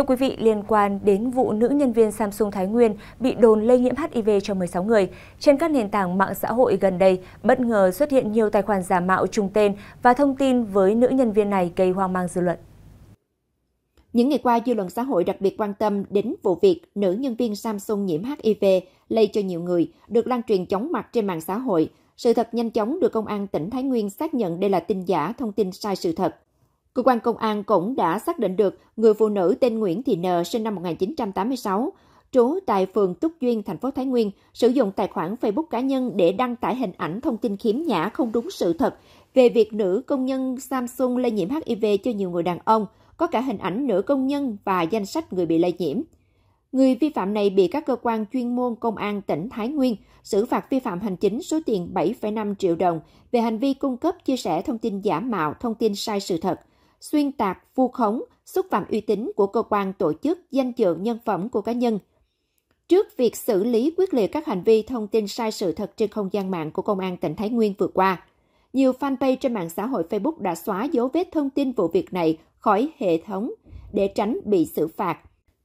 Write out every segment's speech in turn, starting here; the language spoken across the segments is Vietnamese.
Thưa quý vị, liên quan đến vụ nữ nhân viên Samsung Thái Nguyên bị đồn lây nhiễm HIV cho 16 người, trên các nền tảng mạng xã hội gần đây bất ngờ xuất hiện nhiều tài khoản giả mạo trùng tên và thông tin với nữ nhân viên này gây hoang mang dư luận. Những ngày qua, dư luận xã hội đặc biệt quan tâm đến vụ việc nữ nhân viên Samsung nhiễm HIV lây cho nhiều người, được lan truyền chóng mặt trên mạng xã hội. Sự thật nhanh chóng được Công an tỉnh Thái Nguyên xác nhận đây là tin giả, thông tin sai sự thật. Cơ quan công an cũng đã xác định được người phụ nữ tên Nguyễn Thị Nờ sinh năm 1986, trú tại phường Túc Duyên, thành phố Thái Nguyên, sử dụng tài khoản Facebook cá nhân để đăng tải hình ảnh thông tin khiếm nhã không đúng sự thật về việc nữ công nhân Samsung lây nhiễm HIV cho nhiều người đàn ông, có cả hình ảnh nữ công nhân và danh sách người bị lây nhiễm. Người vi phạm này bị các cơ quan chuyên môn công an tỉnh Thái Nguyên xử phạt vi phạm hành chính số tiền 7,5 triệu đồng về hành vi cung cấp chia sẻ thông tin giả mạo, thông tin sai sự thật xuyên tạc, vu khống, xúc phạm uy tín của cơ quan tổ chức, danh dự nhân phẩm của cá nhân. Trước việc xử lý quyết liệt các hành vi thông tin sai sự thật trên không gian mạng của Công an tỉnh Thái Nguyên vừa qua, nhiều fanpage trên mạng xã hội Facebook đã xóa dấu vết thông tin vụ việc này khỏi hệ thống để tránh bị xử phạt.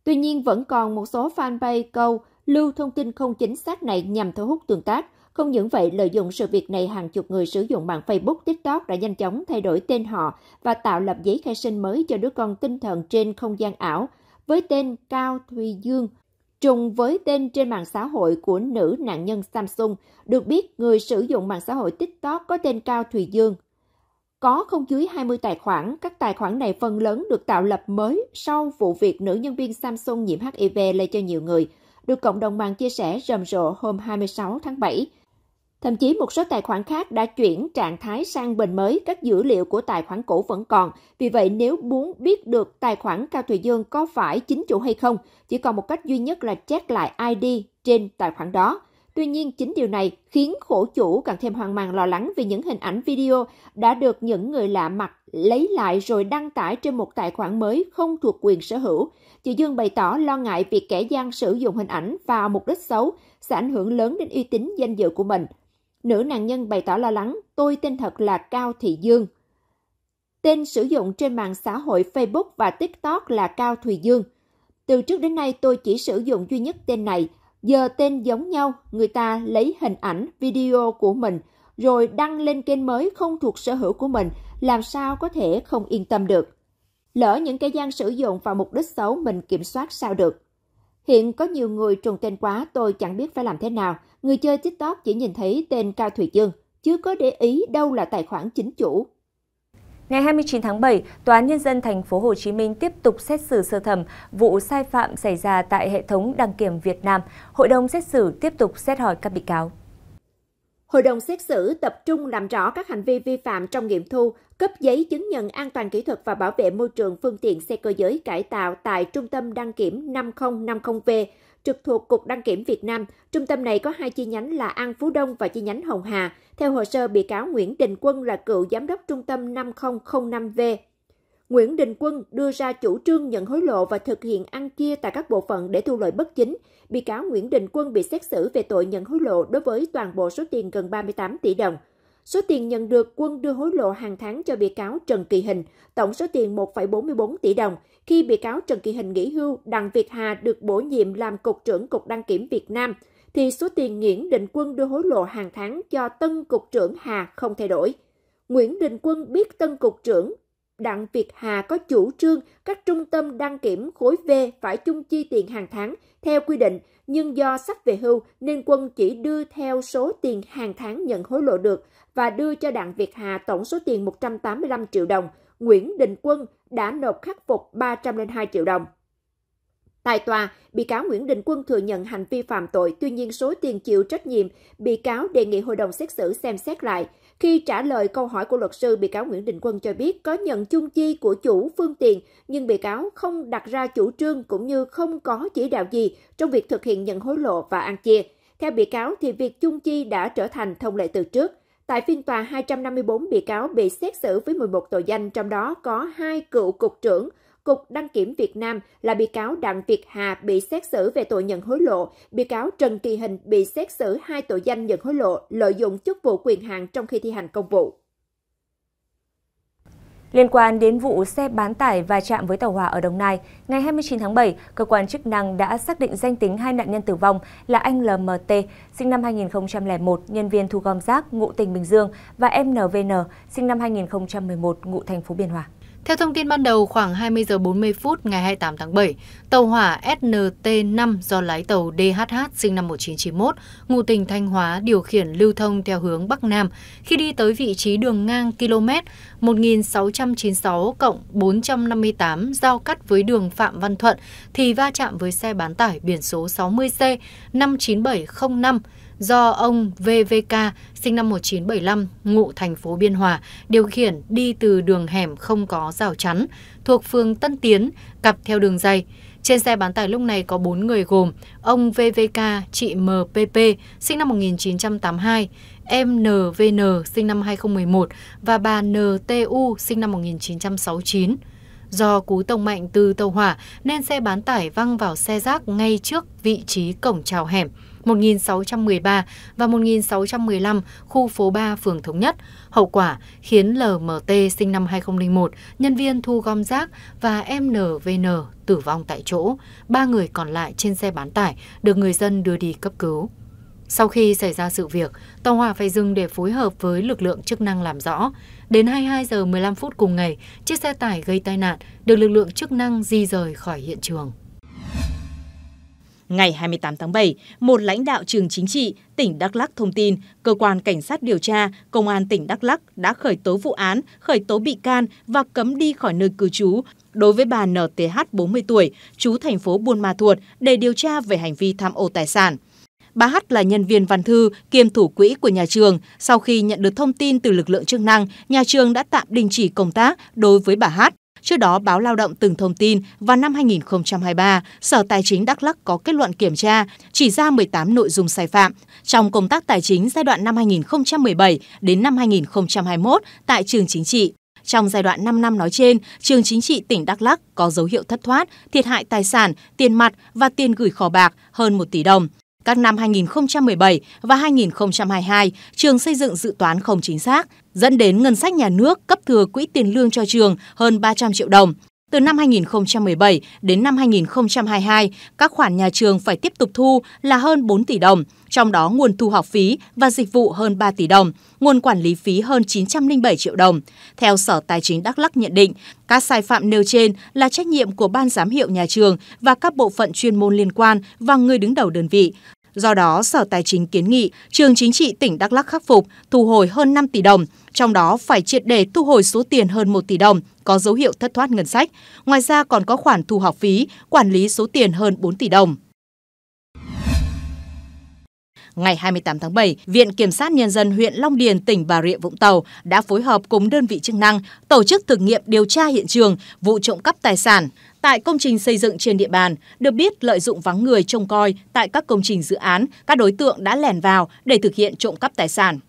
Tuy nhiên vẫn còn một số fanpage câu lưu thông tin không chính xác này nhằm thu hút tương tác, không những vậy, lợi dụng sự việc này, hàng chục người sử dụng mạng Facebook, TikTok đã nhanh chóng thay đổi tên họ và tạo lập giấy khai sinh mới cho đứa con tinh thần trên không gian ảo với tên Cao Thùy Dương. Trùng với tên trên mạng xã hội của nữ nạn nhân Samsung, được biết người sử dụng mạng xã hội TikTok có tên Cao Thùy Dương. Có không dưới 20 tài khoản, các tài khoản này phần lớn được tạo lập mới sau vụ việc nữ nhân viên Samsung nhiễm HIV lây cho nhiều người, được cộng đồng mạng chia sẻ rầm rộ hôm 26 tháng 7. Thậm chí một số tài khoản khác đã chuyển trạng thái sang bình mới, các dữ liệu của tài khoản cũ vẫn còn. Vì vậy, nếu muốn biết được tài khoản Cao Thùy Dương có phải chính chủ hay không, chỉ còn một cách duy nhất là check lại ID trên tài khoản đó. Tuy nhiên, chính điều này khiến khổ chủ càng thêm hoang mang lo lắng vì những hình ảnh video đã được những người lạ mặt lấy lại rồi đăng tải trên một tài khoản mới không thuộc quyền sở hữu. Chị Dương bày tỏ lo ngại việc kẻ gian sử dụng hình ảnh vào mục đích xấu sẽ ảnh hưởng lớn đến uy tín danh dự của mình. Nữ nạn nhân bày tỏ lo lắng, tôi tên thật là Cao Thị Dương. Tên sử dụng trên mạng xã hội Facebook và TikTok là Cao Thùy Dương. Từ trước đến nay tôi chỉ sử dụng duy nhất tên này, giờ tên giống nhau, người ta lấy hình ảnh, video của mình rồi đăng lên kênh mới không thuộc sở hữu của mình, làm sao có thể không yên tâm được. Lỡ những cái gian sử dụng vào mục đích xấu mình kiểm soát sao được. Hiện có nhiều người trùng tên quá tôi chẳng biết phải làm thế nào. Người chơi TikTok chỉ nhìn thấy tên Cao Thủy Dương, chứ có để ý đâu là tài khoản chính chủ. Ngày 29 tháng 7, Tòa án Nhân dân thành phố Hồ Chí Minh tiếp tục xét xử sơ thẩm vụ sai phạm xảy ra tại hệ thống đăng kiểm Việt Nam. Hội đồng xét xử tiếp tục xét hỏi các bị cáo. Hội đồng xét xử tập trung làm rõ các hành vi vi phạm trong nghiệm thu, cấp giấy chứng nhận an toàn kỹ thuật và bảo vệ môi trường phương tiện xe cơ giới cải tạo tại Trung tâm Đăng kiểm 5050V, trực thuộc Cục Đăng kiểm Việt Nam. Trung tâm này có hai chi nhánh là An Phú Đông và chi nhánh Hồng Hà. Theo hồ sơ, bị cáo Nguyễn Đình Quân là cựu giám đốc trung tâm 5005V Nguyễn Đình Quân đưa ra chủ trương nhận hối lộ và thực hiện ăn chia tại các bộ phận để thu lợi bất chính. Bị cáo Nguyễn Đình Quân bị xét xử về tội nhận hối lộ đối với toàn bộ số tiền gần 38 tỷ đồng. Số tiền nhận được quân đưa hối lộ hàng tháng cho bị cáo Trần Kỳ Hình, tổng số tiền 1,44 tỷ đồng. Khi bị cáo Trần Kỳ Hình nghỉ hưu, Đặng Việt Hà được bổ nhiệm làm Cục trưởng Cục Đăng kiểm Việt Nam, thì số tiền Nguyễn Đình Quân đưa hối lộ hàng tháng cho tân Cục trưởng Hà không thay đổi. Nguyễn Đình Quân biết tân cục trưởng Đặng Việt Hà có chủ trương các trung tâm đăng kiểm khối V phải chung chi tiền hàng tháng theo quy định, nhưng do sắp về hưu nên quân chỉ đưa theo số tiền hàng tháng nhận hối lộ được và đưa cho Đặng Việt Hà tổng số tiền 185 triệu đồng. Nguyễn Đình Quân đã nộp khắc phục 302 triệu đồng. Tại tòa, bị cáo Nguyễn Đình Quân thừa nhận hành vi phạm tội, tuy nhiên số tiền chịu trách nhiệm, bị cáo đề nghị hội đồng xét xử xem xét lại. Khi trả lời câu hỏi của luật sư, bị cáo Nguyễn Đình Quân cho biết có nhận chung chi của chủ phương tiện, nhưng bị cáo không đặt ra chủ trương cũng như không có chỉ đạo gì trong việc thực hiện nhận hối lộ và ăn chia. Theo bị cáo thì việc chung chi đã trở thành thông lệ từ trước. Tại phiên tòa, 254 bị cáo bị xét xử với 11 tội danh, trong đó có hai cựu cục trưởng, Cục Đăng kiểm Việt Nam là bị cáo Đặng Việt Hà bị xét xử về tội nhận hối lộ, bị cáo Trần Kỳ Hình bị xét xử hai tội danh nhận hối lộ, lợi dụng chức vụ quyền hạn trong khi thi hành công vụ. Liên quan đến vụ xe bán tải va chạm với tàu hỏa ở Đồng Nai, ngày 29 tháng 7, cơ quan chức năng đã xác định danh tính hai nạn nhân tử vong là anh LMT, sinh năm 2001, nhân viên thu gom rác, ngụ tỉnh Bình Dương, và em NVN, sinh năm 2011, ngụ thành phố Biên Hòa. Theo thông tin ban đầu, khoảng 20 giờ 40 phút ngày 28 tháng 7, tàu hỏa SNT5 do lái tàu DHH sinh năm 1991, ngụ tỉnh Thanh Hóa điều khiển lưu thông theo hướng Bắc Nam khi đi tới vị trí đường ngang km 1696 458 giao cắt với đường Phạm Văn Thuận thì va chạm với xe bán tải biển số 60C 59705 do ông VVK sinh năm 1975, ngụ thành phố Biên Hòa, điều khiển đi từ đường hẻm không có rào chắn thuộc phường Tân Tiến, cặp theo đường dây. Trên xe bán tải lúc này có 4 người gồm ông VVK, chị MPP sinh năm 1982, em NVN sinh năm 2011 và bà NTU sinh năm 1969. Do cú tông mạnh từ tàu hỏa nên xe bán tải văng vào xe rác ngay trước vị trí cổng chào hẻm. 1613 và 1615 khu phố 3 phường Thống Nhất. Hậu quả khiến LMT sinh năm 2001, nhân viên thu gom rác và MNVN tử vong tại chỗ. Ba người còn lại trên xe bán tải được người dân đưa đi cấp cứu. Sau khi xảy ra sự việc, tàu hỏa phải dừng để phối hợp với lực lượng chức năng làm rõ. Đến 22 giờ 15 phút cùng ngày, chiếc xe tải gây tai nạn được lực lượng chức năng di rời khỏi hiện trường. Ngày 28 tháng 7, một lãnh đạo trường chính trị tỉnh Đắk Lắc thông tin cơ quan cảnh sát điều tra công an tỉnh Đắk Lắc đã khởi tố vụ án, khởi tố bị can và cấm đi khỏi nơi cư trú đối với bà NTH 40 tuổi, trú thành phố Buôn Ma Thuột để điều tra về hành vi tham ô tài sản. Bà H là nhân viên văn thư kiêm thủ quỹ của nhà trường. Sau khi nhận được thông tin từ lực lượng chức năng, nhà trường đã tạm đình chỉ công tác đối với bà H. Trước đó, báo Lao động từng thông tin vào năm 2023, Sở Tài chính Đắk Lắk có kết luận kiểm tra chỉ ra 18 nội dung sai phạm trong công tác tài chính giai đoạn năm 2017 đến năm 2021 tại trường chính trị. Trong giai đoạn 5 năm nói trên, trường chính trị tỉnh Đắk Lắk có dấu hiệu thất thoát, thiệt hại tài sản, tiền mặt và tiền gửi kho bạc hơn 1 tỷ đồng. Các năm 2017 và 2022, trường xây dựng dự toán không chính xác, dẫn đến ngân sách nhà nước cấp thừa quỹ tiền lương cho trường hơn 300 triệu đồng. Từ năm 2017 đến năm 2022, các khoản nhà trường phải tiếp tục thu là hơn 4 tỷ đồng, trong đó nguồn thu học phí và dịch vụ hơn 3 tỷ đồng, nguồn quản lý phí hơn 907 triệu đồng. Theo Sở Tài chính Đắk lắc nhận định, các sai phạm nêu trên là trách nhiệm của ban giám hiệu nhà trường và các bộ phận chuyên môn liên quan và người đứng đầu đơn vị. Do đó, Sở Tài chính kiến nghị Trường Chính trị tỉnh Đắk Lắc khắc phục, thu hồi hơn 5 tỷ đồng, trong đó phải triệt để thu hồi số tiền hơn 1 tỷ đồng có dấu hiệu thất thoát ngân sách. Ngoài ra còn có khoản thu học phí, quản lý số tiền hơn 4 tỷ đồng ngày 28 tháng 7, Viện Kiểm sát Nhân dân huyện Long Điền, tỉnh Bà Rịa Vũng Tàu đã phối hợp cùng đơn vị chức năng tổ chức thực nghiệm điều tra hiện trường vụ trộm cắp tài sản Tại công trình xây dựng trên địa bàn, được biết lợi dụng vắng người trông coi tại các công trình dự án, các đối tượng đã lẻn vào để thực hiện trộm cắp tài sản.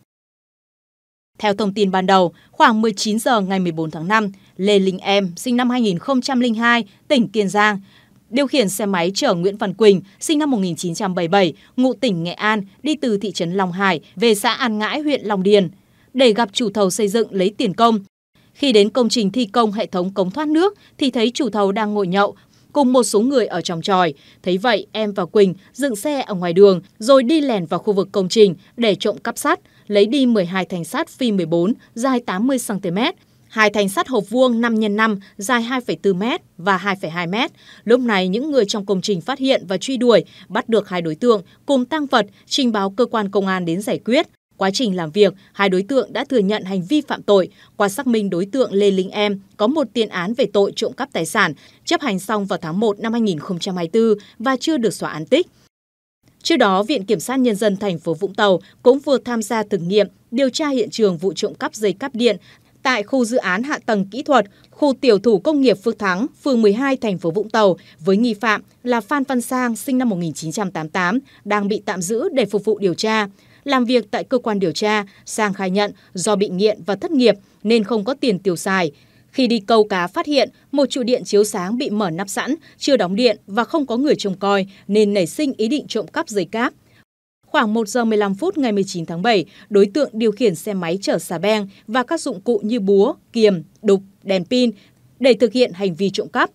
Theo thông tin ban đầu, khoảng 19 giờ ngày 14 tháng 5, Lê Linh Em, sinh năm 2002, tỉnh Kiên Giang, điều khiển xe máy chở Nguyễn Văn Quỳnh, sinh năm 1977, ngụ tỉnh Nghệ An, đi từ thị trấn Long Hải về xã An Ngãi, huyện Long Điền. Để gặp chủ thầu xây dựng lấy tiền công, khi đến công trình thi công hệ thống cống thoát nước thì thấy chủ thầu đang ngồi nhậu cùng một số người ở trong tròi. Thấy vậy, em và Quỳnh dựng xe ở ngoài đường rồi đi lèn vào khu vực công trình để trộm cắp sắt, lấy đi 12 thanh sắt phi 14 dài 80 cm, hai thanh sắt hộp vuông 5 x 5 dài 2,4 m và 2,2 m. Lúc này những người trong công trình phát hiện và truy đuổi, bắt được hai đối tượng cùng tăng vật trình báo cơ quan công an đến giải quyết. Quá trình làm việc, hai đối tượng đã thừa nhận hành vi phạm tội. Qua xác minh đối tượng Lê Linh Em có một tiền án về tội trộm cắp tài sản, chấp hành xong vào tháng 1 năm 2024 và chưa được xóa án tích. Trước đó, Viện Kiểm sát Nhân dân thành phố Vũng Tàu cũng vừa tham gia thực nghiệm điều tra hiện trường vụ trộm cắp dây cáp điện tại khu dự án hạ tầng kỹ thuật, khu tiểu thủ công nghiệp Phước Thắng, phường 12, thành phố Vũng Tàu, với nghi phạm là Phan Văn Sang, sinh năm 1988, đang bị tạm giữ để phục vụ điều tra. Làm việc tại cơ quan điều tra, Sang khai nhận do bị nghiện và thất nghiệp nên không có tiền tiêu xài. Khi đi câu cá phát hiện một trụ điện chiếu sáng bị mở nắp sẵn, chưa đóng điện và không có người trông coi nên nảy sinh ý định trộm cắp dây cáp. Khoảng 1 giờ 15 phút ngày 19 tháng 7, đối tượng điều khiển xe máy chở xà beng và các dụng cụ như búa, kiềm, đục, đèn pin để thực hiện hành vi trộm cắp.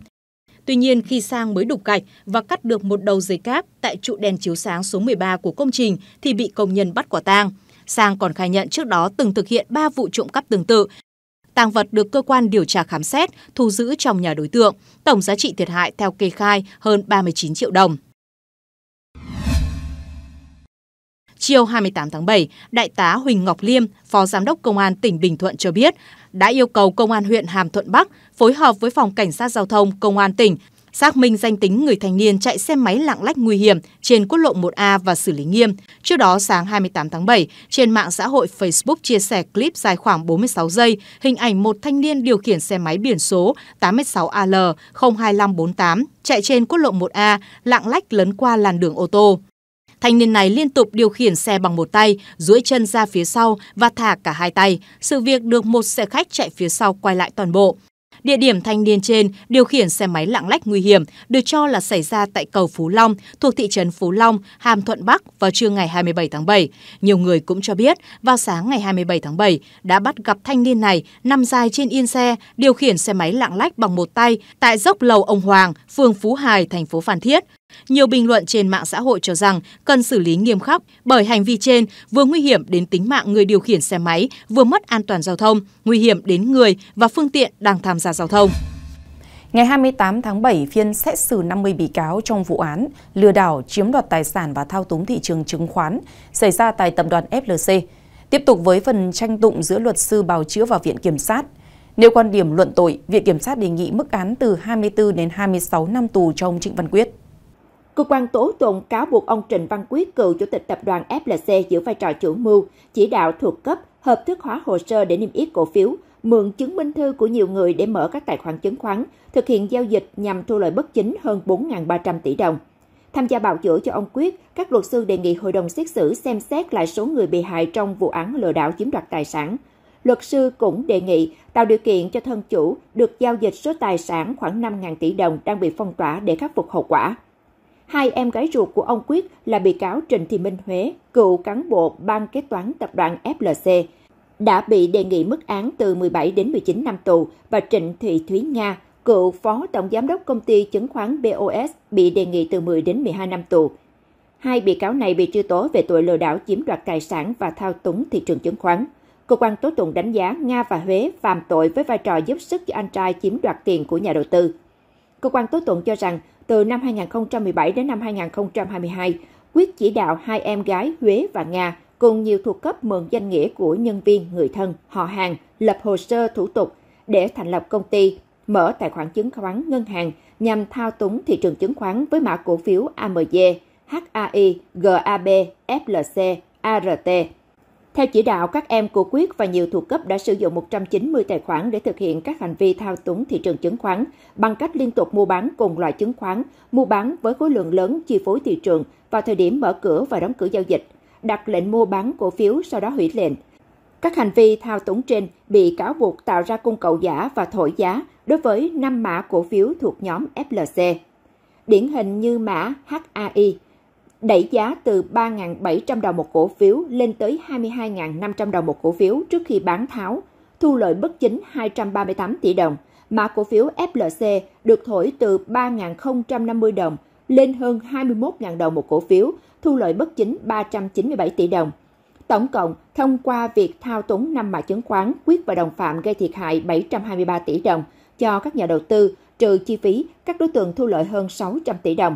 Tuy nhiên, khi sang mới đục gạch và cắt được một đầu dây cáp tại trụ đèn chiếu sáng số 13 của công trình thì bị công nhân bắt quả tang. Sang còn khai nhận trước đó từng thực hiện 3 vụ trộm cắp tương tự. Tang vật được cơ quan điều tra khám xét, thu giữ trong nhà đối tượng. Tổng giá trị thiệt hại theo kê khai hơn 39 triệu đồng. Chiều 28 tháng 7, Đại tá Huỳnh Ngọc Liêm, Phó Giám đốc Công an tỉnh Bình Thuận cho biết, đã yêu cầu Công an huyện Hàm Thuận Bắc phối hợp với Phòng Cảnh sát Giao thông Công an tỉnh xác minh danh tính người thanh niên chạy xe máy lạng lách nguy hiểm trên quốc lộ 1A và xử lý nghiêm. Trước đó, sáng 28 tháng 7, trên mạng xã hội Facebook chia sẻ clip dài khoảng 46 giây, hình ảnh một thanh niên điều khiển xe máy biển số 86AL 02548 chạy trên quốc lộ 1A lạng lách lấn qua làn đường ô tô. Thanh niên này liên tục điều khiển xe bằng một tay, duỗi chân ra phía sau và thả cả hai tay. Sự việc được một xe khách chạy phía sau quay lại toàn bộ. Địa điểm thanh niên trên điều khiển xe máy lạng lách nguy hiểm được cho là xảy ra tại cầu Phú Long thuộc thị trấn Phú Long, Hàm Thuận Bắc vào trưa ngày 27 tháng 7. Nhiều người cũng cho biết vào sáng ngày 27 tháng 7 đã bắt gặp thanh niên này nằm dài trên yên xe, điều khiển xe máy lạng lách bằng một tay tại dốc lầu ông Hoàng, phường Phú Hải, thành phố Phan Thiết. Nhiều bình luận trên mạng xã hội cho rằng cần xử lý nghiêm khắc bởi hành vi trên vừa nguy hiểm đến tính mạng người điều khiển xe máy, vừa mất an toàn giao thông, nguy hiểm đến người và phương tiện đang tham gia giao thông. Ngày 28 tháng 7, phiên xét xử 50 bị cáo trong vụ án lừa đảo chiếm đoạt tài sản và thao túng thị trường chứng khoán xảy ra tại tập đoàn FLC. Tiếp tục với phần tranh tụng giữa luật sư bào chữa và Viện Kiểm sát. Nếu quan điểm luận tội, Viện Kiểm sát đề nghị mức án từ 24 đến 26 năm tù trong Trịnh Văn Quyết. Cơ quan tố tụng cáo buộc ông Trịnh Văn Quyết, cựu chủ tịch tập đoàn FLC giữ vai trò chủ mưu, chỉ đạo thuộc cấp, hợp thức hóa hồ sơ để niêm yết cổ phiếu, mượn chứng minh thư của nhiều người để mở các tài khoản chứng khoán, thực hiện giao dịch nhằm thu lợi bất chính hơn 4.300 tỷ đồng. Tham gia bào chữa cho ông Quyết, các luật sư đề nghị hội đồng xét xử xem xét lại số người bị hại trong vụ án lừa đảo chiếm đoạt tài sản. Luật sư cũng đề nghị tạo điều kiện cho thân chủ được giao dịch số tài sản khoảng 5.000 tỷ đồng đang bị phong tỏa để khắc phục hậu quả. Hai em gái ruột của ông Quyết là bị cáo Trịnh Thị Minh Huế, cựu cán bộ ban kế toán tập đoàn FLC, đã bị đề nghị mức án từ 17 đến 19 năm tù và Trịnh Thị Thúy Nga, cựu phó tổng giám đốc công ty chứng khoán BOS bị đề nghị từ 10 đến 12 năm tù. Hai bị cáo này bị truy tố về tội lừa đảo chiếm đoạt tài sản và thao túng thị trường chứng khoán. Cơ quan tố tụng đánh giá Nga và Huế phạm tội với vai trò giúp sức cho anh trai chiếm đoạt tiền của nhà đầu tư. Cơ quan tố tụng cho rằng từ năm 2017 đến năm 2022, Quyết chỉ đạo hai em gái Huế và Nga cùng nhiều thuộc cấp mượn danh nghĩa của nhân viên, người thân, họ hàng, lập hồ sơ thủ tục để thành lập công ty, mở tài khoản chứng khoán ngân hàng nhằm thao túng thị trường chứng khoán với mã cổ phiếu AMG, HAI, GAB, FLC, ART theo chỉ đạo, các em của Quyết và nhiều thuộc cấp đã sử dụng 190 tài khoản để thực hiện các hành vi thao túng thị trường chứng khoán bằng cách liên tục mua bán cùng loại chứng khoán, mua bán với khối lượng lớn chi phối thị trường vào thời điểm mở cửa và đóng cửa giao dịch, đặt lệnh mua bán cổ phiếu sau đó hủy lệnh. Các hành vi thao túng trên bị cáo buộc tạo ra cung cầu giả và thổi giá đối với 5 mã cổ phiếu thuộc nhóm FLC. Điển hình như mã HAI, đẩy giá từ 3.700 đồng một cổ phiếu lên tới 22.500 đồng một cổ phiếu trước khi bán tháo, thu lợi bất chính 238 tỷ đồng, mà cổ phiếu FLC được thổi từ 3.050 đồng lên hơn 21.000 đồng một cổ phiếu, thu lợi bất chính 397 tỷ đồng. Tổng cộng, thông qua việc thao túng năm mã chứng khoán, Quyết và đồng phạm gây thiệt hại 723 tỷ đồng cho các nhà đầu tư, trừ chi phí, các đối tượng thu lợi hơn 600 tỷ đồng.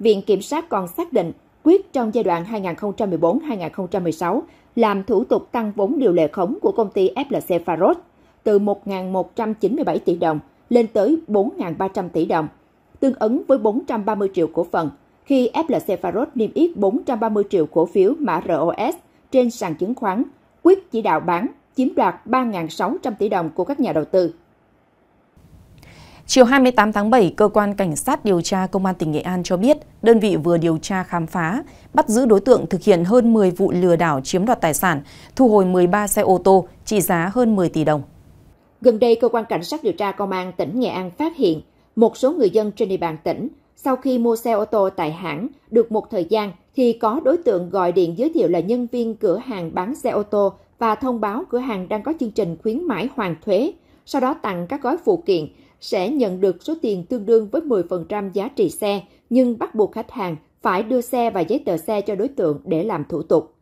Viện Kiểm sát còn xác định quyết trong giai đoạn 2014-2016 làm thủ tục tăng vốn điều lệ khống của công ty FLC Faros từ 1.197 tỷ đồng lên tới 4.300 tỷ đồng, tương ứng với 430 triệu cổ phần, khi FLC Faros niêm yết 430 triệu cổ phiếu mã ROS trên sàn chứng khoán, quyết chỉ đạo bán chiếm đoạt 3.600 tỷ đồng của các nhà đầu tư. Chiều 28 tháng 7, Cơ quan Cảnh sát điều tra Công an tỉnh Nghệ An cho biết đơn vị vừa điều tra khám phá, bắt giữ đối tượng thực hiện hơn 10 vụ lừa đảo chiếm đoạt tài sản, thu hồi 13 xe ô tô trị giá hơn 10 tỷ đồng. Gần đây, Cơ quan Cảnh sát điều tra Công an tỉnh Nghệ An phát hiện một số người dân trên địa bàn tỉnh sau khi mua xe ô tô tại hãng được một thời gian thì có đối tượng gọi điện giới thiệu là nhân viên cửa hàng bán xe ô tô và thông báo cửa hàng đang có chương trình khuyến mãi hoàn thuế, sau đó tặng các gói phụ kiện sẽ nhận được số tiền tương đương với 10% giá trị xe, nhưng bắt buộc khách hàng phải đưa xe và giấy tờ xe cho đối tượng để làm thủ tục.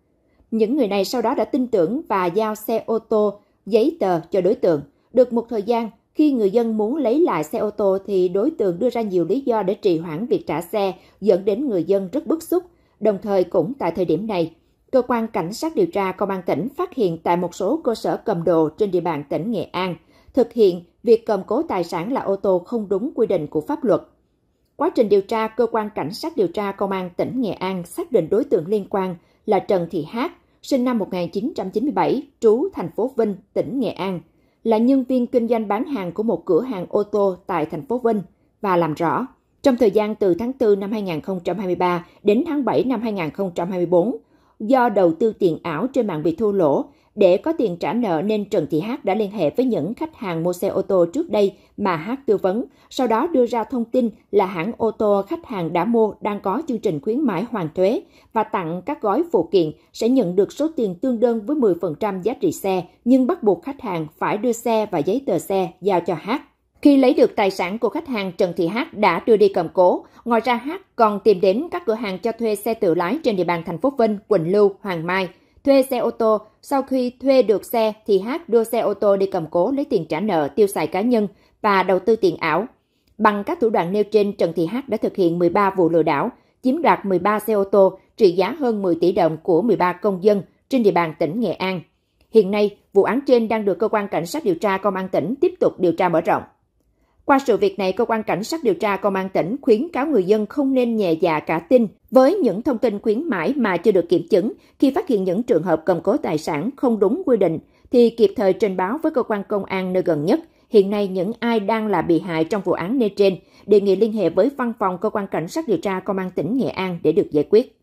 Những người này sau đó đã tin tưởng và giao xe ô tô, giấy tờ cho đối tượng. Được một thời gian, khi người dân muốn lấy lại xe ô tô thì đối tượng đưa ra nhiều lý do để trì hoãn việc trả xe, dẫn đến người dân rất bức xúc. Đồng thời cũng tại thời điểm này, cơ quan cảnh sát điều tra công an tỉnh phát hiện tại một số cơ sở cầm đồ trên địa bàn tỉnh Nghệ An thực hiện việc cầm cố tài sản là ô tô không đúng quy định của pháp luật. Quá trình điều tra, cơ quan cảnh sát điều tra công an tỉnh Nghệ An xác định đối tượng liên quan là Trần Thị Hát, sinh năm 1997, trú thành phố Vinh, tỉnh Nghệ An, là nhân viên kinh doanh bán hàng của một cửa hàng ô tô tại thành phố Vinh và làm rõ. Trong thời gian từ tháng 4 năm 2023 đến tháng 7 năm 2024, do đầu tư tiền ảo trên mạng bị thua lỗ để có tiền trả nợ nên Trần Thị Hát đã liên hệ với những khách hàng mua xe ô tô trước đây mà Hát tư vấn, sau đó đưa ra thông tin là hãng ô tô khách hàng đã mua đang có chương trình khuyến mãi hoàn thuế và tặng các gói phụ kiện sẽ nhận được số tiền tương đương với 10% giá trị xe, nhưng bắt buộc khách hàng phải đưa xe và giấy tờ xe giao cho Hát. Khi lấy được tài sản của khách hàng, Trần Thị Hát đã đưa đi cầm cố. Ngoài ra Hát còn tìm đến các cửa hàng cho thuê xe tự lái trên địa bàn thành phố Vinh, Quỳnh Lưu, Hoàng Mai – thuê xe ô tô. Sau khi thuê được xe thì Hát đưa xe ô tô đi cầm cố lấy tiền trả nợ tiêu xài cá nhân và đầu tư tiền ảo. Bằng các thủ đoạn nêu trên, Trần Thị Hát đã thực hiện 13 vụ lừa đảo, chiếm đoạt 13 xe ô tô trị giá hơn 10 tỷ đồng của 13 công dân trên địa bàn tỉnh Nghệ An. Hiện nay, vụ án trên đang được cơ quan cảnh sát điều tra công an tỉnh tiếp tục điều tra mở rộng. Qua sự việc này, cơ quan cảnh sát điều tra công an tỉnh khuyến cáo người dân không nên nhẹ dạ cả tin với những thông tin khuyến mãi mà chưa được kiểm chứng. Khi phát hiện những trường hợp cầm cố tài sản không đúng quy định thì kịp thời trình báo với cơ quan công an nơi gần nhất. Hiện nay những ai đang là bị hại trong vụ án nêu trên đề nghị liên hệ với văn phòng cơ quan cảnh sát điều tra công an tỉnh Nghệ An để được giải quyết.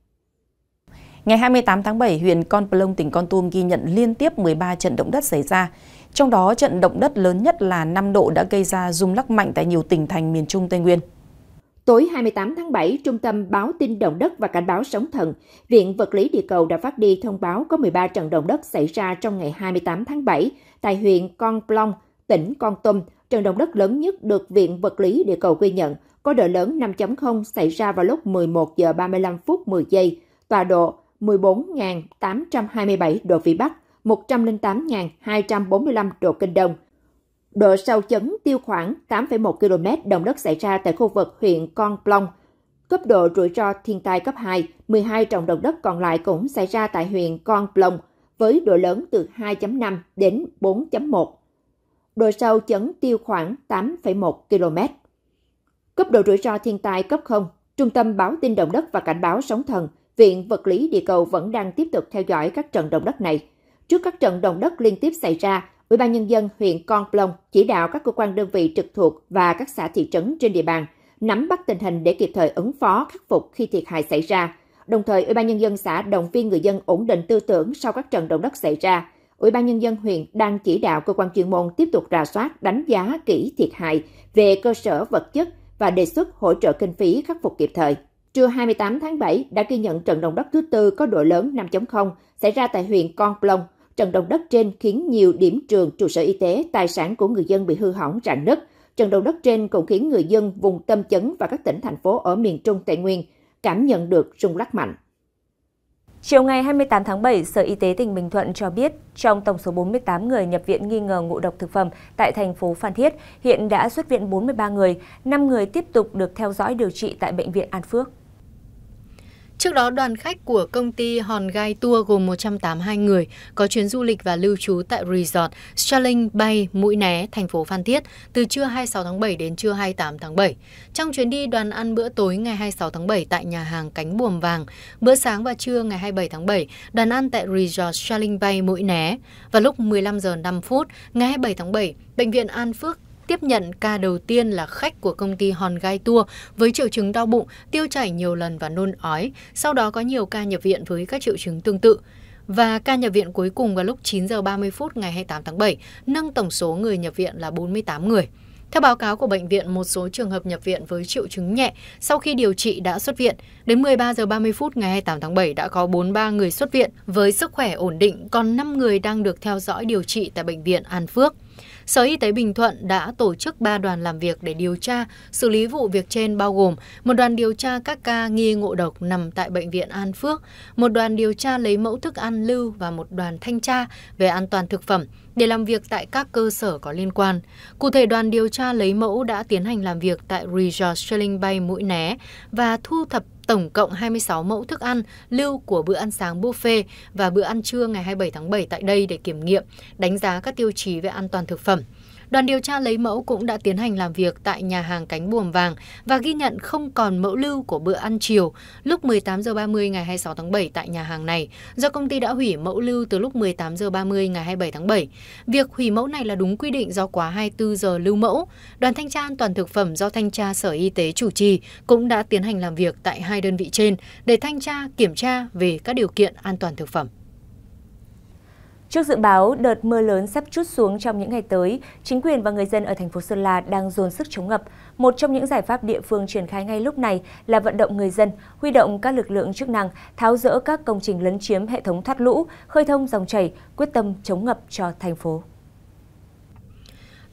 Ngày 28 tháng 7, huyện Con plông tỉnh Con Tum ghi nhận liên tiếp 13 trận động đất xảy ra. Trong đó, trận động đất lớn nhất là 5 độ đã gây ra rung lắc mạnh tại nhiều tỉnh thành miền Trung Tây Nguyên. Tối 28 tháng 7, Trung tâm Báo tin động đất và cảnh báo sóng thần, Viện Vật lý Địa cầu đã phát đi thông báo có 13 trận động đất xảy ra trong ngày 28 tháng 7 tại huyện Con Plong, tỉnh Con Tum. Trận động đất lớn nhất được Viện Vật lý Địa cầu ghi nhận có độ lớn 5.0 xảy ra vào lúc 11 giờ 35 phút 10 giây, tọa độ 14.827 độ Vĩ Bắc, 108.245 độ Kinh Đông. Độ sâu chấn tiêu khoảng 8,1 km động đất xảy ra tại khu vực huyện Con Plong. Cấp độ rủi ro thiên tai cấp 2, 12 trọng động đất còn lại cũng xảy ra tại huyện Con Plong với độ lớn từ 2.5 đến 4.1. Độ sâu chấn tiêu khoảng 8,1 km. Cấp độ rủi ro thiên tai cấp 0, Trung tâm Báo tin động đất và Cảnh báo sóng thần, Viện Vật lý Địa cầu vẫn đang tiếp tục theo dõi các trận động đất này – Trước các trận động đất liên tiếp xảy ra, Ủy ban nhân dân huyện Con Plong chỉ đạo các cơ quan đơn vị trực thuộc và các xã thị trấn trên địa bàn nắm bắt tình hình để kịp thời ứng phó khắc phục khi thiệt hại xảy ra. Đồng thời, Ủy ban nhân dân xã động viên người dân ổn định tư tưởng sau các trận động đất xảy ra. Ủy ban nhân dân huyện đang chỉ đạo cơ quan chuyên môn tiếp tục rà soát, đánh giá kỹ thiệt hại về cơ sở vật chất và đề xuất hỗ trợ kinh phí khắc phục kịp thời. Trưa 28 tháng 7 đã ghi nhận trận động đất thứ tư có độ lớn 5.0 xảy ra tại huyện Con Plong, Trận động đất trên khiến nhiều điểm trường trụ sở y tế, tài sản của người dân bị hư hỏng rạn nứt. Trận động đất trên cũng khiến người dân vùng tâm chấn và các tỉnh thành phố ở miền Trung Tây Nguyên cảm nhận được rung lắc mạnh. Chiều ngày 28 tháng 7, Sở Y tế tỉnh Bình Thuận cho biết trong tổng số 48 người nhập viện nghi ngờ ngộ độc thực phẩm tại thành phố Phan Thiết, hiện đã xuất viện 43 người, 5 người tiếp tục được theo dõi điều trị tại Bệnh viện An Phước. Trước đó, đoàn khách của công ty Hòn Gai Tour gồm 182 người có chuyến du lịch và lưu trú tại resort Starling Bay, Mũi Né, thành phố Phan Thiết từ trưa 26 tháng 7 đến trưa 28 tháng 7. Trong chuyến đi, đoàn ăn bữa tối ngày 26 tháng 7 tại nhà hàng Cánh Buồm Vàng, bữa sáng và trưa ngày 27 tháng 7, đoàn ăn tại resort Starling Bay, Mũi Né. Và lúc 15 giờ 5 phút ngày 27 tháng 7, Bệnh viện An Phước tiếp nhận ca đầu tiên là khách của công ty Hòn Gai Tour với triệu chứng đau bụng, tiêu chảy nhiều lần và nôn ói, sau đó có nhiều ca nhập viện với các triệu chứng tương tự. Và ca nhập viện cuối cùng vào lúc 9 giờ 30 phút ngày 28 tháng 7, nâng tổng số người nhập viện là 48 người. Theo báo cáo của bệnh viện, một số trường hợp nhập viện với triệu chứng nhẹ sau khi điều trị đã xuất viện. Đến 13 giờ 30 phút ngày 28 tháng 7 đã có 43 người xuất viện với sức khỏe ổn định, còn 5 người đang được theo dõi điều trị tại bệnh viện An Phước. Sở Y tế Bình Thuận đã tổ chức 3 đoàn làm việc để điều tra, xử lý vụ việc trên bao gồm một đoàn điều tra các ca nghi ngộ độc nằm tại Bệnh viện An Phước, một đoàn điều tra lấy mẫu thức ăn lưu và một đoàn thanh tra về an toàn thực phẩm để làm việc tại các cơ sở có liên quan. Cụ thể đoàn điều tra lấy mẫu đã tiến hành làm việc tại Resort Shilling Bay Mũi Né và thu thập tổng cộng 26 mẫu thức ăn lưu của bữa ăn sáng buffet và bữa ăn trưa ngày 27 tháng 7 tại đây để kiểm nghiệm, đánh giá các tiêu chí về an toàn thực phẩm đoàn điều tra lấy mẫu cũng đã tiến hành làm việc tại nhà hàng Cánh Buồm Vàng và ghi nhận không còn mẫu lưu của bữa ăn chiều lúc 18 giờ 30 ngày 26 tháng 7 tại nhà hàng này do công ty đã hủy mẫu lưu từ lúc 18 giờ 30 ngày 27 tháng 7. Việc hủy mẫu này là đúng quy định do quá 24 giờ lưu mẫu. Đoàn thanh tra an toàn thực phẩm do thanh tra Sở Y tế chủ trì cũng đã tiến hành làm việc tại hai đơn vị trên để thanh tra kiểm tra về các điều kiện an toàn thực phẩm. Trước dự báo đợt mưa lớn sắp chút xuống trong những ngày tới, chính quyền và người dân ở thành phố Sơn La đang dồn sức chống ngập. Một trong những giải pháp địa phương triển khai ngay lúc này là vận động người dân, huy động các lực lượng chức năng, tháo rỡ các công trình lấn chiếm hệ thống thoát lũ, khơi thông dòng chảy, quyết tâm chống ngập cho thành phố.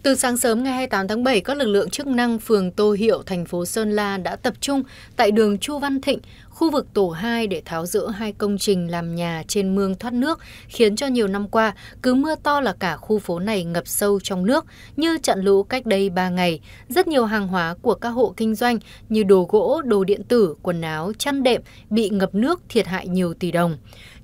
Từ sáng sớm ngày 28 tháng 7, các lực lượng chức năng phường Tô Hiệu, thành phố Sơn La đã tập trung tại đường Chu Văn Thịnh, khu vực tổ 2 để tháo rỡ hai công trình làm nhà trên mương thoát nước, khiến cho nhiều năm qua cứ mưa to là cả khu phố này ngập sâu trong nước như trận lũ cách đây 3 ngày. Rất nhiều hàng hóa của các hộ kinh doanh như đồ gỗ, đồ điện tử, quần áo, chăn đệm bị ngập nước thiệt hại nhiều tỷ đồng.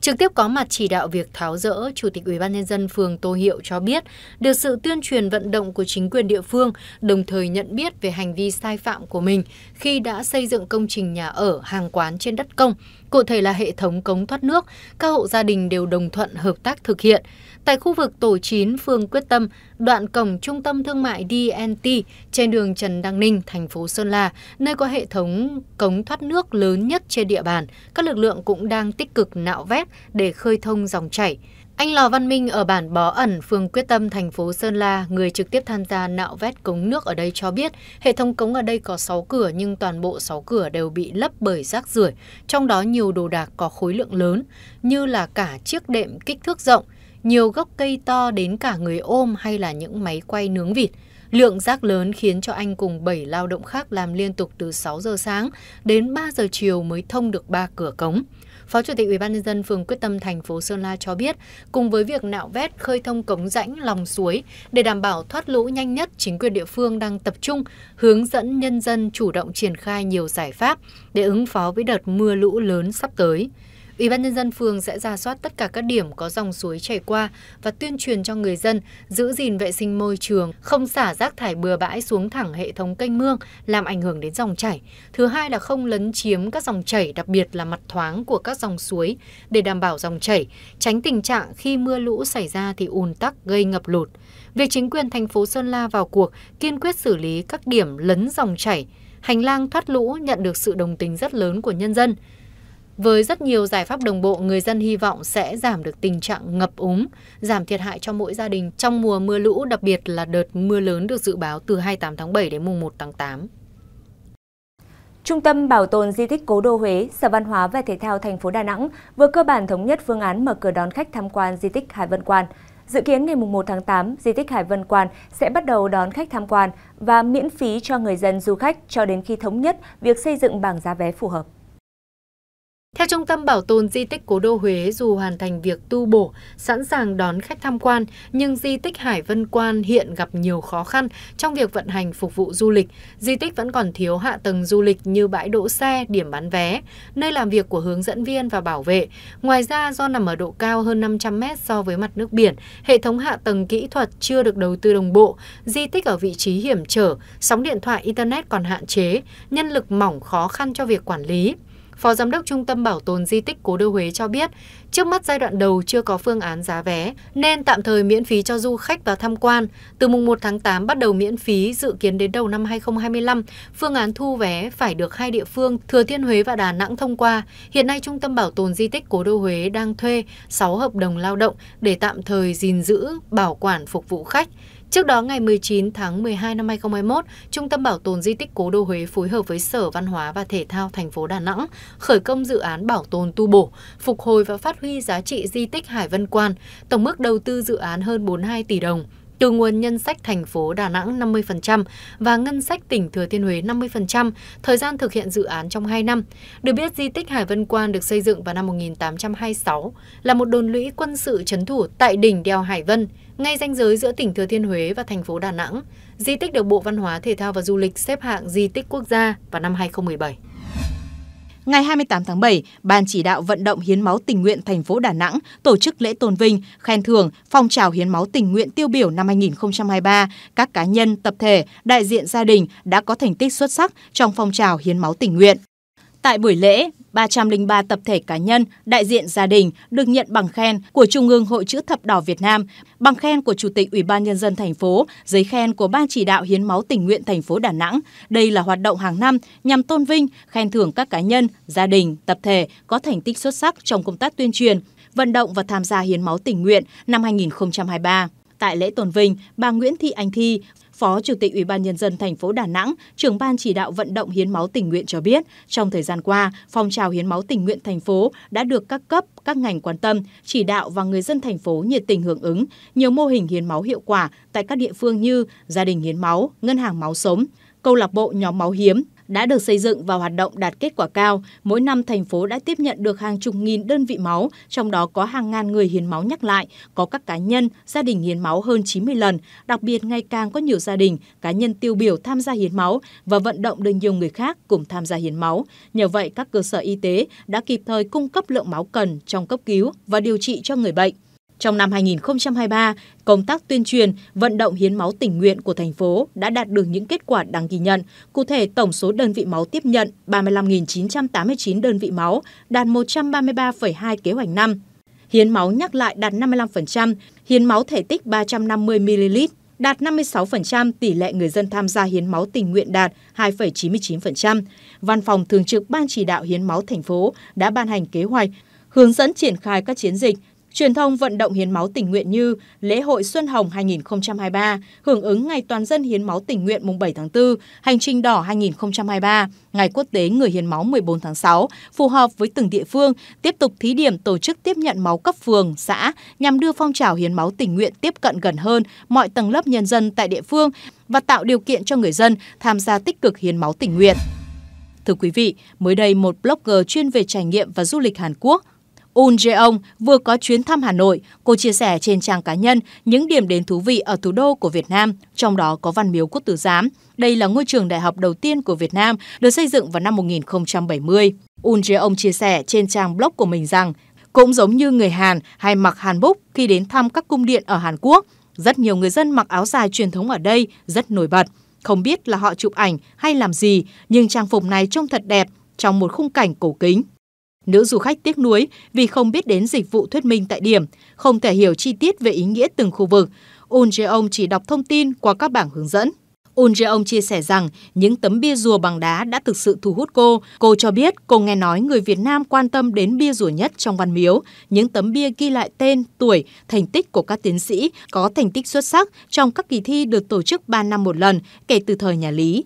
Trực tiếp có mặt chỉ đạo việc tháo rỡ, Chủ tịch UBND phường Tô Hiệu cho biết, được sự tuyên truyền vận động của chính quyền địa phương, đồng thời nhận biết về hành vi sai phạm của mình khi đã xây dựng công trình nhà ở, hàng quán trên đất công, cụ thể là hệ thống cống thoát nước, các hộ gia đình đều đồng thuận hợp tác thực hiện. Tại khu vực tổ 9 phường Quyết Tâm, đoạn cổng trung tâm thương mại DNT trên đường Trần Đăng Ninh, thành phố Sơn La, nơi có hệ thống cống thoát nước lớn nhất trên địa bàn, các lực lượng cũng đang tích cực nạo vét để khơi thông dòng chảy. Anh Lò Văn Minh ở bản Bó Ẩn, phường Quyết Tâm, thành phố Sơn La, người trực tiếp tham gia nạo vét cống nước ở đây cho biết, hệ thống cống ở đây có 6 cửa nhưng toàn bộ 6 cửa đều bị lấp bởi rác rưởi, trong đó nhiều đồ đạc có khối lượng lớn như là cả chiếc đệm kích thước rộng, nhiều gốc cây to đến cả người ôm hay là những máy quay nướng vịt. Lượng rác lớn khiến cho anh cùng 7 lao động khác làm liên tục từ 6 giờ sáng đến 3 giờ chiều mới thông được ba cửa cống. Phó Chủ tịch UBND phường Quyết Tâm thành phố Sơn La cho biết, cùng với việc nạo vét khơi thông cống rãnh lòng suối để đảm bảo thoát lũ nhanh nhất, chính quyền địa phương đang tập trung hướng dẫn nhân dân chủ động triển khai nhiều giải pháp để ứng phó với đợt mưa lũ lớn sắp tới. Ủy ban nhân dân phường sẽ ra soát tất cả các điểm có dòng suối chảy qua và tuyên truyền cho người dân giữ gìn vệ sinh môi trường, không xả rác thải bừa bãi xuống thẳng hệ thống kênh mương làm ảnh hưởng đến dòng chảy. Thứ hai là không lấn chiếm các dòng chảy, đặc biệt là mặt thoáng của các dòng suối để đảm bảo dòng chảy, tránh tình trạng khi mưa lũ xảy ra thì ùn tắc gây ngập lụt. Việc chính quyền thành phố Sơn La vào cuộc kiên quyết xử lý các điểm lấn dòng chảy, hành lang thoát lũ nhận được sự đồng tình rất lớn của nhân dân. Với rất nhiều giải pháp đồng bộ, người dân hy vọng sẽ giảm được tình trạng ngập úng, giảm thiệt hại cho mỗi gia đình trong mùa mưa lũ, đặc biệt là đợt mưa lớn được dự báo từ 28 tháng 7 đến mùng 1 tháng 8. Trung tâm Bảo tồn Di tích Cố đô Huế, Sở Văn hóa và Thể thao thành phố Đà Nẵng vừa cơ bản thống nhất phương án mở cửa đón khách tham quan di tích Hải Vân Quan. Dự kiến ngày 1 tháng 8, di tích Hải Vân Quan sẽ bắt đầu đón khách tham quan và miễn phí cho người dân du khách cho đến khi thống nhất việc xây dựng bảng giá vé phù hợp. Theo Trung tâm Bảo tồn Di tích Cố đô Huế, dù hoàn thành việc tu bổ, sẵn sàng đón khách tham quan, nhưng di tích Hải Vân Quan hiện gặp nhiều khó khăn trong việc vận hành phục vụ du lịch. Di tích vẫn còn thiếu hạ tầng du lịch như bãi đỗ xe, điểm bán vé, nơi làm việc của hướng dẫn viên và bảo vệ. Ngoài ra, do nằm ở độ cao hơn 500 mét so với mặt nước biển, hệ thống hạ tầng kỹ thuật chưa được đầu tư đồng bộ, di tích ở vị trí hiểm trở, sóng điện thoại Internet còn hạn chế, nhân lực mỏng khó khăn cho việc quản lý. Phó Giám đốc Trung tâm Bảo tồn Di tích Cố đô Huế cho biết, trước mắt giai đoạn đầu chưa có phương án giá vé, nên tạm thời miễn phí cho du khách và tham quan. Từ mùng 1 tháng 8 bắt đầu miễn phí, dự kiến đến đầu năm 2025, phương án thu vé phải được hai địa phương Thừa Thiên Huế và Đà Nẵng thông qua. Hiện nay Trung tâm Bảo tồn Di tích Cố đô Huế đang thuê 6 hợp đồng lao động để tạm thời gìn giữ, bảo quản phục vụ khách. Trước đó ngày 19 tháng 12 năm 2021, Trung tâm Bảo tồn Di tích Cố đô Huế phối hợp với Sở Văn hóa và Thể thao thành phố Đà Nẵng khởi công dự án bảo tồn tu bổ, phục hồi và phát huy giá trị di tích Hải Vân Quan. Tổng mức đầu tư dự án hơn 42 tỷ đồng từ nguồn nhân sách thành phố Đà Nẵng 50% và ngân sách tỉnh Thừa Thiên Huế 50%, thời gian thực hiện dự án trong 2 năm. Được biết, di tích Hải Vân Quan được xây dựng vào năm 1826, là một đồn lũy quân sự trấn thủ tại đỉnh đèo Hải Vân, ngay ranh giới giữa tỉnh Thừa Thiên Huế và thành phố Đà Nẵng. Di tích được Bộ Văn hóa, Thể thao và Du lịch xếp hạng di tích quốc gia vào năm 2017. Ngày 28 tháng 7, Ban chỉ đạo vận động hiến máu tình nguyện thành phố Đà Nẵng tổ chức lễ tôn vinh, khen thưởng phong trào hiến máu tình nguyện tiêu biểu năm 2023. Các cá nhân, tập thể, đại diện gia đình đã có thành tích xuất sắc trong phong trào hiến máu tình nguyện. Tại buổi lễ, 303 tập thể cá nhân, đại diện gia đình được nhận bằng khen của Trung ương Hội chữ thập đỏ Việt Nam, bằng khen của Chủ tịch Ủy ban nhân dân thành phố, giấy khen của Ban chỉ đạo hiến máu tình nguyện thành phố Đà Nẵng. Đây là hoạt động hàng năm nhằm tôn vinh, khen thưởng các cá nhân, gia đình, tập thể có thành tích xuất sắc trong công tác tuyên truyền, vận động và tham gia hiến máu tình nguyện năm 2023. Tại lễ tôn vinh, bà Nguyễn Thị Anh Thi, Phó Chủ tịch Ủy ban nhân dân thành phố Đà Nẵng, trưởng ban chỉ đạo vận động hiến máu tình nguyện cho biết, trong thời gian qua, phong trào hiến máu tình nguyện thành phố đã được các cấp, các ngành quan tâm, chỉ đạo và người dân thành phố nhiệt tình hưởng ứng. Nhiều mô hình hiến máu hiệu quả tại các địa phương như gia đình hiến máu, ngân hàng máu sống, câu lạc bộ nhóm máu hiếm, đã được xây dựng và hoạt động đạt kết quả cao. Mỗi năm thành phố đã tiếp nhận được hàng chục nghìn đơn vị máu, trong đó có hàng ngàn người hiến máu nhắc lại, có các cá nhân, gia đình hiến máu hơn 90 lần. Đặc biệt ngày càng có nhiều gia đình, cá nhân tiêu biểu tham gia hiến máu và vận động được nhiều người khác cùng tham gia hiến máu. Nhờ vậy các cơ sở y tế đã kịp thời cung cấp lượng máu cần trong cấp cứu và điều trị cho người bệnh. Trong năm 2023, công tác tuyên truyền, vận động hiến máu tình nguyện của thành phố đã đạt được những kết quả đáng ghi nhận. Cụ thể, tổng số đơn vị máu tiếp nhận 35.989 đơn vị máu, đạt 133,2 kế hoạch năm. Hiến máu nhắc lại đạt 55%, hiến máu thể tích 350ml đạt 56%, tỷ lệ người dân tham gia hiến máu tình nguyện đạt 2,99%. Văn phòng Thường trực Ban chỉ đạo hiến máu thành phố đã ban hành kế hoạch hướng dẫn triển khai các chiến dịch truyền thông vận động hiến máu tình nguyện như lễ hội Xuân Hồng 2023, hưởng ứng Ngày Toàn dân hiến máu tình nguyện mùng 7 tháng 4, Hành trình đỏ 2023, Ngày Quốc tế người hiến máu 14 tháng 6, phù hợp với từng địa phương, tiếp tục thí điểm tổ chức tiếp nhận máu cấp phường, xã nhằm đưa phong trào hiến máu tình nguyện tiếp cận gần hơn mọi tầng lớp nhân dân tại địa phương và tạo điều kiện cho người dân tham gia tích cực hiến máu tình nguyện. Thưa quý vị, mới đây một blogger chuyên về trải nghiệm và du lịch Hàn Quốc Un Jeong vừa có chuyến thăm Hà Nội. Cô chia sẻ trên trang cá nhân những điểm đến thú vị ở thủ đô của Việt Nam, trong đó có Văn Miếu Quốc Tử Giám. Đây là ngôi trường đại học đầu tiên của Việt Nam được xây dựng vào năm 1070. Un Jeong chia sẻ trên trang blog của mình rằng, cũng giống như người Hàn hay mặc Hàn Búc khi đến thăm các cung điện ở Hàn Quốc, rất nhiều người dân mặc áo dài truyền thống ở đây rất nổi bật. Không biết là họ chụp ảnh hay làm gì, nhưng trang phục này trông thật đẹp trong một khung cảnh cổ kính. Nữ du khách tiếc nuối vì không biết đến dịch vụ thuyết minh tại điểm, không thể hiểu chi tiết về ý nghĩa từng khu vực. Un Jeong chỉ đọc thông tin qua các bảng hướng dẫn. Un Jeong chia sẻ rằng những tấm bia rùa bằng đá đã thực sự thu hút cô. Cô cho biết cô nghe nói người Việt Nam quan tâm đến bia rùa nhất trong văn miếu. Những tấm bia ghi lại tên, tuổi, thành tích của các tiến sĩ có thành tích xuất sắc trong các kỳ thi được tổ chức 3 năm một lần kể từ thời nhà Lý.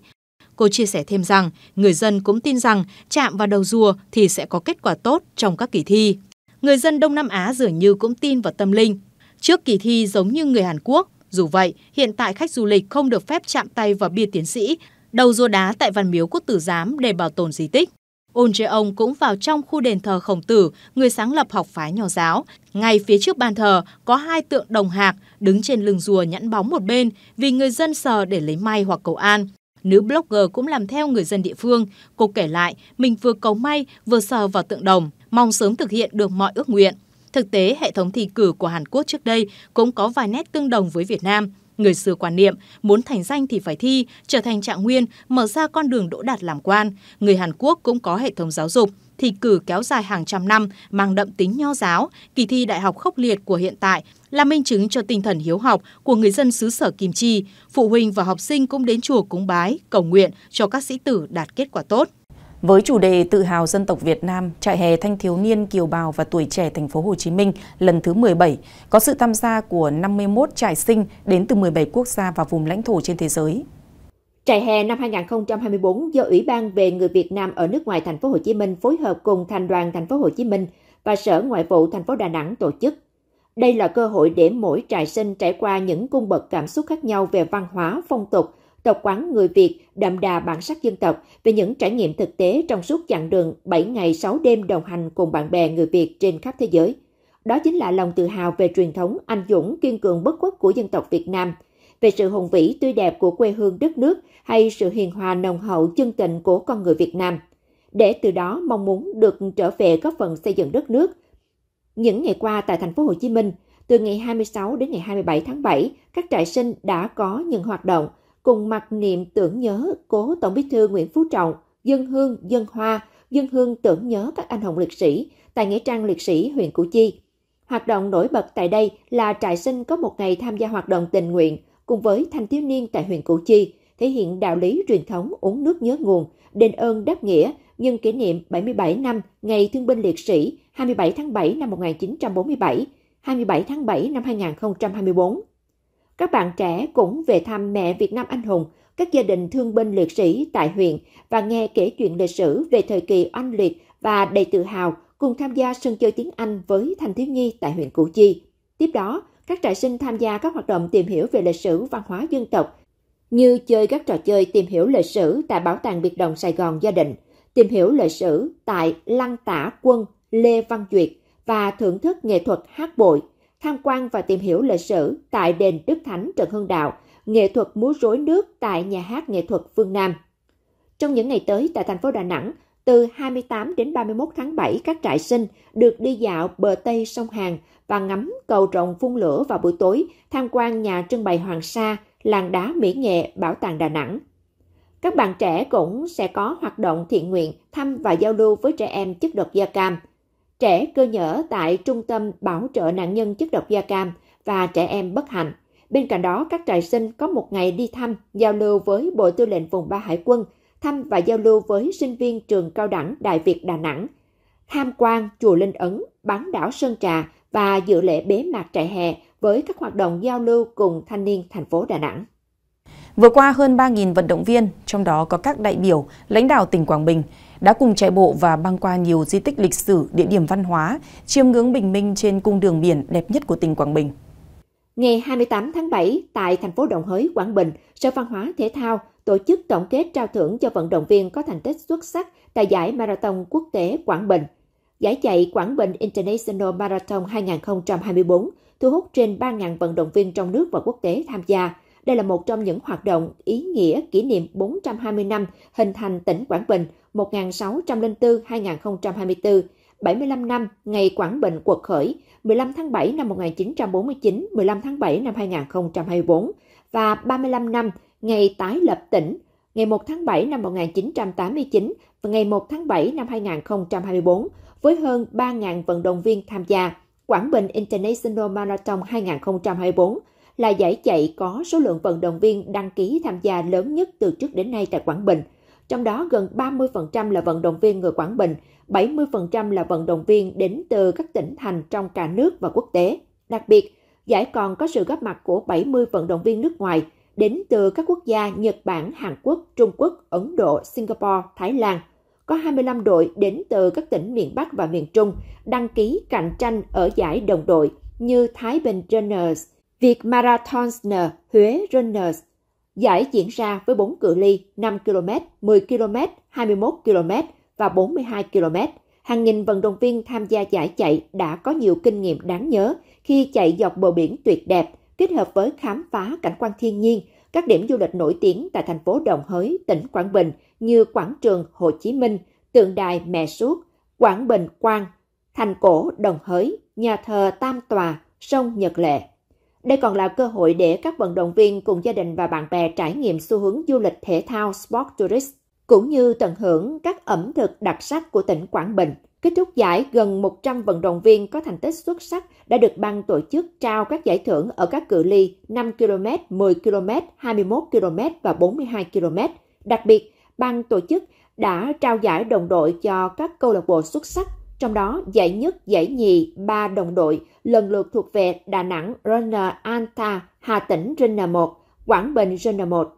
Cô chia sẻ thêm rằng, người dân cũng tin rằng chạm vào đầu rùa thì sẽ có kết quả tốt trong các kỳ thi. Người dân Đông Nam Á dường như cũng tin vào tâm linh. Trước kỳ thi giống như người Hàn Quốc, dù vậy, hiện tại khách du lịch không được phép chạm tay vào bia tiến sĩ, đầu rùa đá tại Văn Miếu Quốc Tử Giám để bảo tồn di tích. Ôn Trê Ông cũng vào trong khu đền thờ Khổng Tử, người sáng lập học phái nho giáo. Ngay phía trước bàn thờ có hai tượng đồng hạc đứng trên lưng rùa nhẵn bóng một bên vì người dân sờ để lấy may hoặc cầu an. Nữ blogger cũng làm theo người dân địa phương. Cô kể lại, mình vừa cầu may, vừa sờ vào tượng đồng, mong sớm thực hiện được mọi ước nguyện. Thực tế, hệ thống thi cử của Hàn Quốc trước đây cũng có vài nét tương đồng với Việt Nam. Người xưa quan niệm, muốn thành danh thì phải thi, trở thành trạng nguyên, mở ra con đường đỗ đạt làm quan. Người Hàn Quốc cũng có hệ thống giáo dục thi cử kéo dài hàng trăm năm, mang đậm tính nho giáo, kỳ thi đại học khốc liệt của hiện tại là minh chứng cho tinh thần hiếu học của người dân xứ sở Kim Chi. Phụ huynh và học sinh cũng đến chùa cúng bái, cầu nguyện cho các sĩ tử đạt kết quả tốt. Với chủ đề Tự hào dân tộc Việt Nam, trại hè thanh thiếu niên kiều bào và tuổi trẻ thành phố Hồ Chí Minh lần thứ 17 có sự tham gia của 51 trại sinh đến từ 17 quốc gia và vùng lãnh thổ trên thế giới. Trại hè năm 2024 do Ủy ban về người Việt Nam ở nước ngoài thành phố Hồ Chí Minh phối hợp cùng thành đoàn thành phố Hồ Chí Minh và Sở Ngoại vụ thành phố Đà Nẵng tổ chức. Đây là cơ hội để mỗi trại sinh trải qua những cung bậc cảm xúc khác nhau về văn hóa, phong tục, tập quán người Việt đậm đà bản sắc dân tộc về những trải nghiệm thực tế trong suốt chặng đường 7 ngày 6 đêm đồng hành cùng bạn bè người Việt trên khắp thế giới. Đó chính là lòng tự hào về truyền thống anh dũng kiên cường bất khuất của dân tộc Việt Nam, về sự hùng vĩ tươi đẹp của quê hương đất nước hay sự hiền hòa nồng hậu chân tình của con người Việt Nam, để từ đó mong muốn được trở về góp phần xây dựng đất nước. Những ngày qua tại thành phố Hồ Chí Minh, từ ngày 26 đến ngày 27 tháng 7, các trại sinh đã có những hoạt động cùng mặc niệm tưởng nhớ cố Tổng Bí thư Nguyễn Phú Trọng, dân hương, dân hoa, dân hương tưởng nhớ các anh hùng liệt sĩ tại nghĩa trang liệt sĩ huyện Củ Chi. Hoạt động nổi bật tại đây là trại sinh có một ngày tham gia hoạt động tình nguyện cùng với thanh thiếu niên tại huyện Củ Chi thể hiện đạo lý truyền thống uống nước nhớ nguồn, đền ơn đáp nghĩa nhân kỷ niệm 77 năm Ngày Thương binh Liệt sĩ 27 tháng 7 năm 1947, 27 tháng 7 năm 2024. Các bạn trẻ cũng về thăm mẹ Việt Nam anh hùng, các gia đình thương binh liệt sĩ tại huyện và nghe kể chuyện lịch sử về thời kỳ oanh liệt và đầy tự hào cùng tham gia sân chơi tiếng Anh với thanh thiếu nhi tại huyện Củ Chi. Tiếp đó, các trại sinh tham gia các hoạt động tìm hiểu về lịch sử văn hóa dân tộc, như chơi các trò chơi tìm hiểu lịch sử tại Bảo tàng Biệt động Sài Gòn Gia đình tìm hiểu lịch sử tại Lăng Tả Quân Lê Văn Duyệt và thưởng thức nghệ thuật hát bội, tham quan và tìm hiểu lịch sử tại Đền Đức Thánh Trần Hưng Đạo, nghệ thuật múa rối nước tại Nhà hát Nghệ thuật Phương Nam. Trong những ngày tới tại thành phố Đà Nẵng, từ 28 đến 31 tháng 7, các trại sinh được đi dạo bờ Tây sông Hàn và ngắm cầu rồng phun lửa vào buổi tối, tham quan nhà trưng bày Hoàng Sa, làng đá mỹ nghệ Bảo tàng Đà Nẵng. Các bạn trẻ cũng sẽ có hoạt động thiện nguyện thăm và giao lưu với trẻ em chất độc da cam. Trẻ cơ nhở tại Trung tâm Bảo trợ nạn nhân chất độc da cam và trẻ em bất hạnh. Bên cạnh đó, các trại sinh có một ngày đi thăm, giao lưu với Bộ Tư lệnh Vùng ba Hải quân, thăm và giao lưu với sinh viên trường cao đẳng Đại Việt Đà Nẵng, tham quan Chùa Linh Ấn, bán đảo Sơn Trà, và dự lễ bế mạc trại hè với các hoạt động giao lưu cùng thanh niên thành phố Đà Nẵng. Vừa qua, hơn 3.000 vận động viên, trong đó có các đại biểu, lãnh đạo tỉnh Quảng Bình, đã cùng chạy bộ và băng qua nhiều di tích lịch sử, địa điểm văn hóa, chiêm ngưỡng bình minh trên cung đường biển đẹp nhất của tỉnh Quảng Bình. Ngày 28 tháng 7, tại thành phố Đồng Hới, Quảng Bình, Sở Văn hóa Thể thao tổ chức tổng kết trao thưởng cho vận động viên có thành tích xuất sắc tại giải Marathon Quốc tế Quảng Bình – Giải chạy Quảng Bình International Marathon 2024 thu hút trên 3.000 vận động viên trong nước và quốc tế tham gia. Đây là một trong những hoạt động ý nghĩa kỷ niệm 420 năm hình thành tỉnh Quảng Bình 1604-2024, 75 năm ngày Quảng Bình quật khởi 15 tháng 7 năm 1949, 15 tháng 7 năm 2024 và 35 năm ngày tái lập tỉnh ngày 1 tháng 7 năm 1989 và ngày 1 tháng 7 năm 2024 với hơn 3.000 vận động viên tham gia. Quảng Bình International Marathon 2024 là giải chạy có số lượng vận động viên đăng ký tham gia lớn nhất từ trước đến nay tại Quảng Bình. Trong đó gần 30% là vận động viên người Quảng Bình, 70% là vận động viên đến từ các tỉnh thành trong cả nước và quốc tế. Đặc biệt, giải còn có sự góp mặt của 70 vận động viên nước ngoài đến từ các quốc gia Nhật Bản, Hàn Quốc, Trung Quốc, Ấn Độ, Singapore, Thái Lan – có 25 đội đến từ các tỉnh miền Bắc và miền Trung đăng ký cạnh tranh ở giải đồng đội như Thái Bình Runners, Việt Marathon Huế Runners. Giải diễn ra với 4 cự ly 5 km, 10 km, 21 km và 42 km. Hàng nghìn vận động viên tham gia giải chạy đã có nhiều kinh nghiệm đáng nhớ khi chạy dọc bờ biển tuyệt đẹp, kết hợp với khám phá cảnh quan thiên nhiên, các điểm du lịch nổi tiếng tại thành phố Đồng Hới, tỉnh Quảng Bình như Quảng trường Hồ Chí Minh, Tượng đài Mẹ Suốt, Quảng Bình Quang, Thành cổ Đồng Hới, Nhà thờ Tam Tòa, sông Nhật Lệ. Đây còn là cơ hội để các vận động viên cùng gia đình và bạn bè trải nghiệm xu hướng du lịch thể thao Sport Tourist, cũng như tận hưởng các ẩm thực đặc sắc của tỉnh Quảng Bình – Kết thúc giải, gần 100 vận động viên có thành tích xuất sắc đã được ban tổ chức trao các giải thưởng ở các cự ly 5 km, 10 km, 21 km và 42 km. Đặc biệt, ban tổ chức đã trao giải đồng đội cho các câu lạc bộ xuất sắc, trong đó giải nhất, giải nhì, ba đồng đội lần lượt thuộc về Đà Nẵng Runner Anta, Hà Tĩnh Runner 1, Quảng Bình Runner 1